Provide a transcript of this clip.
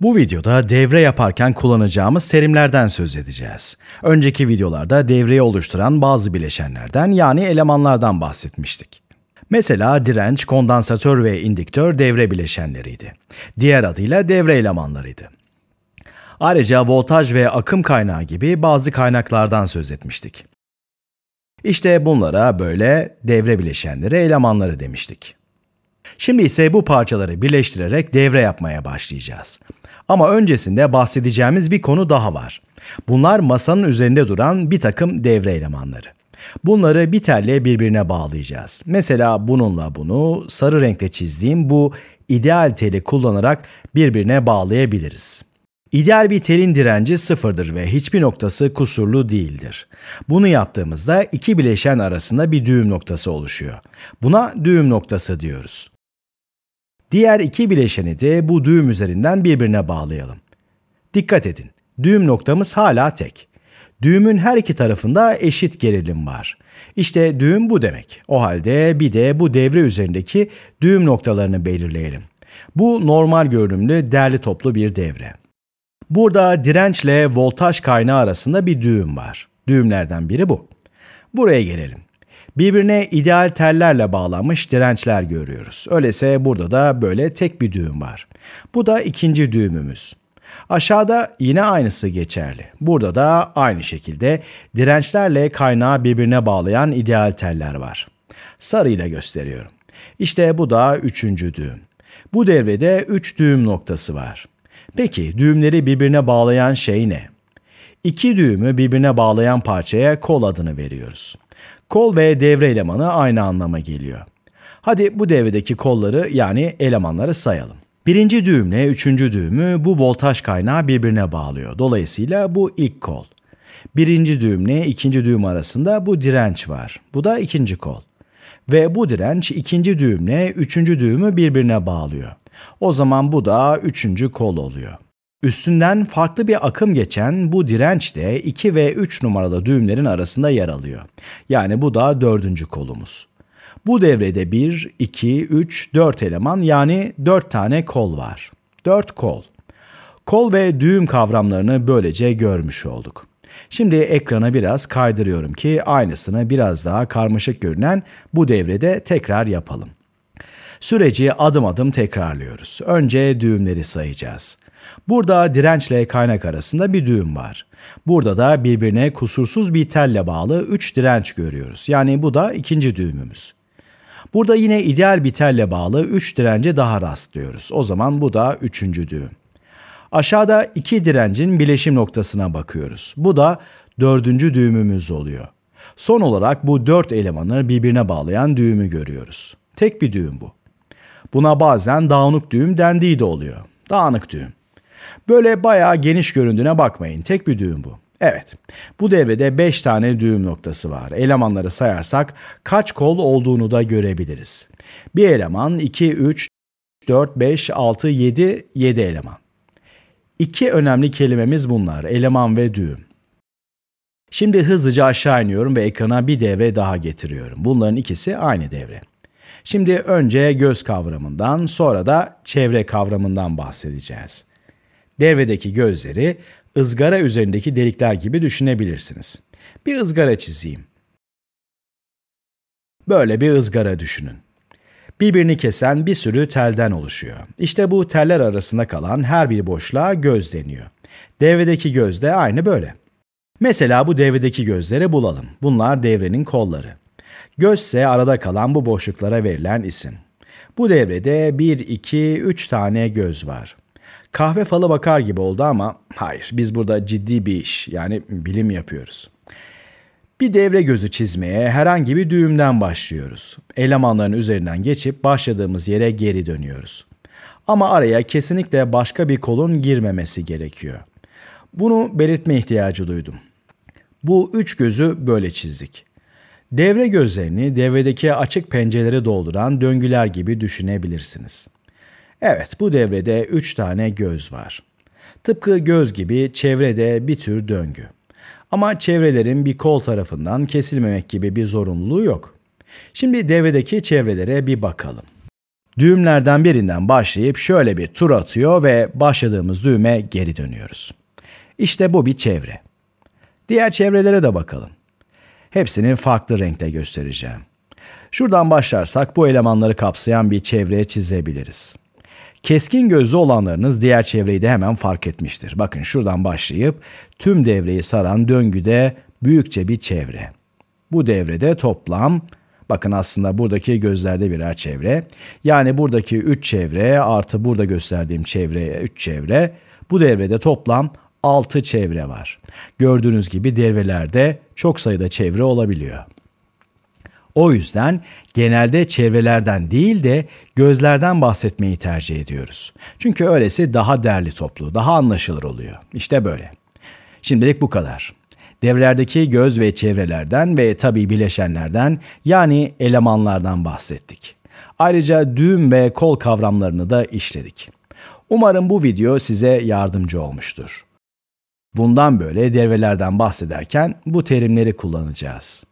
Bu videoda devre yaparken kullanacağımız serimlerden söz edeceğiz. Önceki videolarda devreyi oluşturan bazı bileşenlerden yani elemanlardan bahsetmiştik. Mesela direnç, kondansatör ve indiktör devre bileşenleriydi. Diğer adıyla devre elemanlarıydı. Ayrıca voltaj ve akım kaynağı gibi bazı kaynaklardan söz etmiştik. İşte bunlara böyle devre bileşenleri elemanları demiştik. Şimdi ise bu parçaları birleştirerek devre yapmaya başlayacağız. Ama öncesinde bahsedeceğimiz bir konu daha var. Bunlar masanın üzerinde duran bir takım devre elemanları. Bunları bir telle birbirine bağlayacağız. Mesela bununla bunu sarı renkte çizdiğim bu ideal teli kullanarak birbirine bağlayabiliriz. İdeal bir telin direnci sıfırdır ve hiçbir noktası kusurlu değildir. Bunu yaptığımızda iki bileşen arasında bir düğüm noktası oluşuyor. Buna düğüm noktası diyoruz. Diğer iki bileşeni de bu düğüm üzerinden birbirine bağlayalım. Dikkat edin, düğüm noktamız hala tek. Düğümün her iki tarafında eşit gerilim var. İşte düğüm bu demek. O halde bir de bu devre üzerindeki düğüm noktalarını belirleyelim. Bu normal görünümlü derli toplu bir devre. Burada dirençle voltaj kaynağı arasında bir düğüm var. Düğümlerden biri bu. Buraya gelelim. Birbirine ideal tellerle bağlanmış dirençler görüyoruz. Öyleyse burada da böyle tek bir düğüm var. Bu da ikinci düğümümüz. Aşağıda yine aynısı geçerli. Burada da aynı şekilde dirençlerle kaynağı birbirine bağlayan ideal teller var. Sarıyla gösteriyorum. İşte bu da üçüncü düğüm. Bu devrede üç düğüm noktası var. Peki düğümleri birbirine bağlayan şey ne? İki düğümü birbirine bağlayan parçaya kol adını veriyoruz. Kol ve devre elemanı aynı anlama geliyor. Hadi bu devredeki kolları yani elemanları sayalım. Birinci düğümle üçüncü düğümü bu voltaj kaynağı birbirine bağlıyor. Dolayısıyla bu ilk kol. Birinci düğümle ikinci düğüm arasında bu direnç var. Bu da ikinci kol. Ve bu direnç ikinci düğümle üçüncü düğümü birbirine bağlıyor. O zaman bu da üçüncü kol oluyor. Üstünden farklı bir akım geçen bu direnç de 2 ve 3 numaralı düğümlerin arasında yer alıyor. Yani bu da dördüncü kolumuz. Bu devrede 1, 2, 3, 4 eleman yani 4 tane kol var. 4 kol. Kol ve düğüm kavramlarını böylece görmüş olduk. Şimdi ekrana biraz kaydırıyorum ki aynısını biraz daha karmaşık görünen bu devrede tekrar yapalım. Süreci adım adım tekrarlıyoruz. Önce düğümleri sayacağız. Burada dirençle kaynak arasında bir düğüm var. Burada da birbirine kusursuz bir telle bağlı 3 direnç görüyoruz. Yani bu da ikinci düğümümüz. Burada yine ideal bir telle bağlı 3 dirence daha rastlıyoruz. O zaman bu da üçüncü düğüm. Aşağıda iki direncin bileşim noktasına bakıyoruz. Bu da dördüncü düğümümüz oluyor. Son olarak bu dört elemanı birbirine bağlayan düğümü görüyoruz. Tek bir düğüm bu. Buna bazen dağınık düğüm dendiği de oluyor. Dağınık düğüm. Böyle bayağı geniş göründüğüne bakmayın. Tek bir düğüm bu. Evet, bu devrede 5 tane düğüm noktası var. Elemanları sayarsak kaç kol olduğunu da görebiliriz. Bir eleman 2, 3, 4, 5, 6, 7, 7 eleman. İki önemli kelimemiz bunlar, eleman ve düğüm. Şimdi hızlıca aşağı iniyorum ve ekrana bir devre daha getiriyorum. Bunların ikisi aynı devre. Şimdi önce göz kavramından sonra da çevre kavramından bahsedeceğiz. Devredeki gözleri ızgara üzerindeki delikler gibi düşünebilirsiniz. Bir ızgara çizeyim. Böyle bir ızgara düşünün. Birbirini kesen bir sürü telden oluşuyor. İşte bu teller arasında kalan her bir boşluğa göz deniyor. Devredeki göz de aynı böyle. Mesela bu devredeki gözleri bulalım. Bunlar devrenin kolları. Gözse arada kalan bu boşluklara verilen isim. Bu devrede 1, 2, 3 tane göz var. Kahve falı bakar gibi oldu ama hayır biz burada ciddi bir iş yani bilim yapıyoruz. Bir devre gözü çizmeye herhangi bir düğümden başlıyoruz. Elemanların üzerinden geçip başladığımız yere geri dönüyoruz. Ama araya kesinlikle başka bir kolun girmemesi gerekiyor. Bunu belirtme ihtiyacı duydum. Bu üç gözü böyle çizdik. Devre gözlerini devredeki açık pencereleri dolduran döngüler gibi düşünebilirsiniz.'' Evet bu devrede 3 tane göz var. Tıpkı göz gibi çevrede bir tür döngü. Ama çevrelerin bir kol tarafından kesilmemek gibi bir zorunluluğu yok. Şimdi devredeki çevrelere bir bakalım. Düğümlerden birinden başlayıp şöyle bir tur atıyor ve başladığımız düğüme geri dönüyoruz. İşte bu bir çevre. Diğer çevrelere de bakalım. Hepsini farklı renkte göstereceğim. Şuradan başlarsak bu elemanları kapsayan bir çevre çizebiliriz. Keskin gözlü olanlarınız diğer çevreyi de hemen fark etmiştir. Bakın şuradan başlayıp tüm devreyi saran döngüde büyükçe bir çevre. Bu devrede toplam Bakın aslında buradaki gözlerde birer çevre. Yani buradaki 3 çevre artı burada gösterdiğim çevre 3 çevre. Bu devrede toplam 6 çevre var. Gördüğünüz gibi devrelerde çok sayıda çevre olabiliyor. O yüzden genelde çevrelerden değil de gözlerden bahsetmeyi tercih ediyoruz. Çünkü öylesi daha derli toplu, daha anlaşılır oluyor. İşte böyle. Şimdilik bu kadar. Devrelerdeki göz ve çevrelerden ve tabii bileşenlerden yani elemanlardan bahsettik. Ayrıca düğüm ve kol kavramlarını da işledik. Umarım bu video size yardımcı olmuştur. Bundan böyle devrelerden bahsederken bu terimleri kullanacağız.